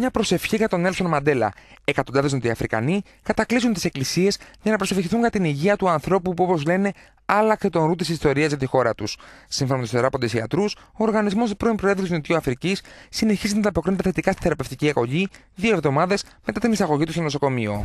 μια προσευχή για τον Έλσον Μαντέλα. Εκατοντάδες Νοτιοαφρικανοί κατακλείσουν τις εκκλησίες για να προσευχηθούν για την υγεία του ανθρώπου που, όπως λένε, άλλαξε τον ρου της ιστορίας για τη χώρα τους. Σύμφωνα με τους θεράποντες ιατρούς, ο οργανισμός πρώην Προέδρου της Νοτιοαφρική συνεχίζει να ανταποκρίνεται θετικά στη θεραπευτική αγωγή δύο εβδομάδες μετά την εισαγωγή του στο νοσοκομείο.